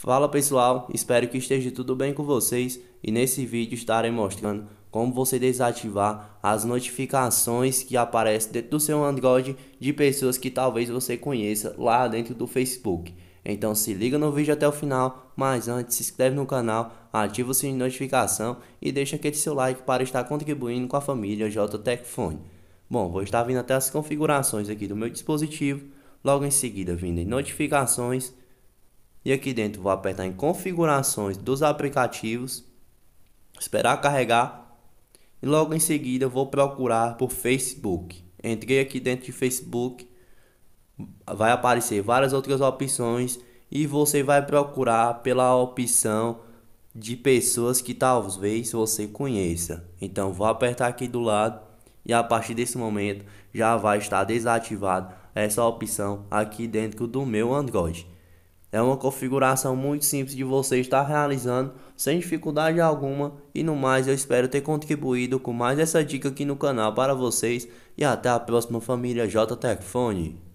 Fala pessoal, espero que esteja tudo bem com vocês e nesse vídeo estarei mostrando como você desativar as notificações que aparecem dentro do seu Android de pessoas que talvez você conheça lá dentro do Facebook. Então se liga no vídeo até o final, mas antes se inscreve no canal, ativa o sininho de notificação e deixa aquele seu like para estar contribuindo com a família JTech Bom, vou estar vindo até as configurações aqui do meu dispositivo, logo em seguida vindo em notificações, e aqui dentro vou apertar em configurações dos aplicativos, esperar carregar e logo em seguida vou procurar por Facebook. Entrei aqui dentro de Facebook, vai aparecer várias outras opções e você vai procurar pela opção de pessoas que talvez você conheça. Então vou apertar aqui do lado e a partir desse momento já vai estar desativado essa opção aqui dentro do meu Android. É uma configuração muito simples de você estar realizando sem dificuldade alguma e no mais eu espero ter contribuído com mais essa dica aqui no canal para vocês e até a próxima família JTechfone.